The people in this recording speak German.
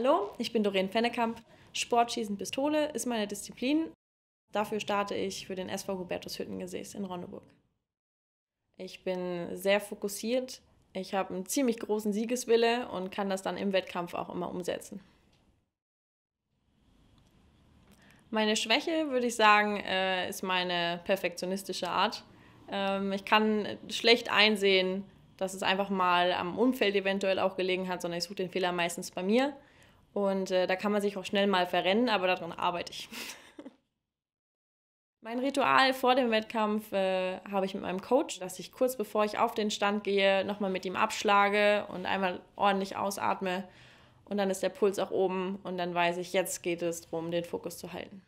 Hallo, ich bin Doreen Fennekamp. Sportschießen Pistole ist meine Disziplin. Dafür starte ich für den SV Hubertus Hüttengesäß in Ronneburg. Ich bin sehr fokussiert. Ich habe einen ziemlich großen Siegeswille und kann das dann im Wettkampf auch immer umsetzen. Meine Schwäche, würde ich sagen, äh, ist meine perfektionistische Art. Ähm, ich kann schlecht einsehen, dass es einfach mal am Umfeld eventuell auch gelegen hat, sondern ich suche den Fehler meistens bei mir. Und äh, da kann man sich auch schnell mal verrennen, aber daran arbeite ich. mein Ritual vor dem Wettkampf äh, habe ich mit meinem Coach, dass ich kurz bevor ich auf den Stand gehe, nochmal mit ihm abschlage und einmal ordentlich ausatme. Und dann ist der Puls auch oben und dann weiß ich, jetzt geht es darum, den Fokus zu halten.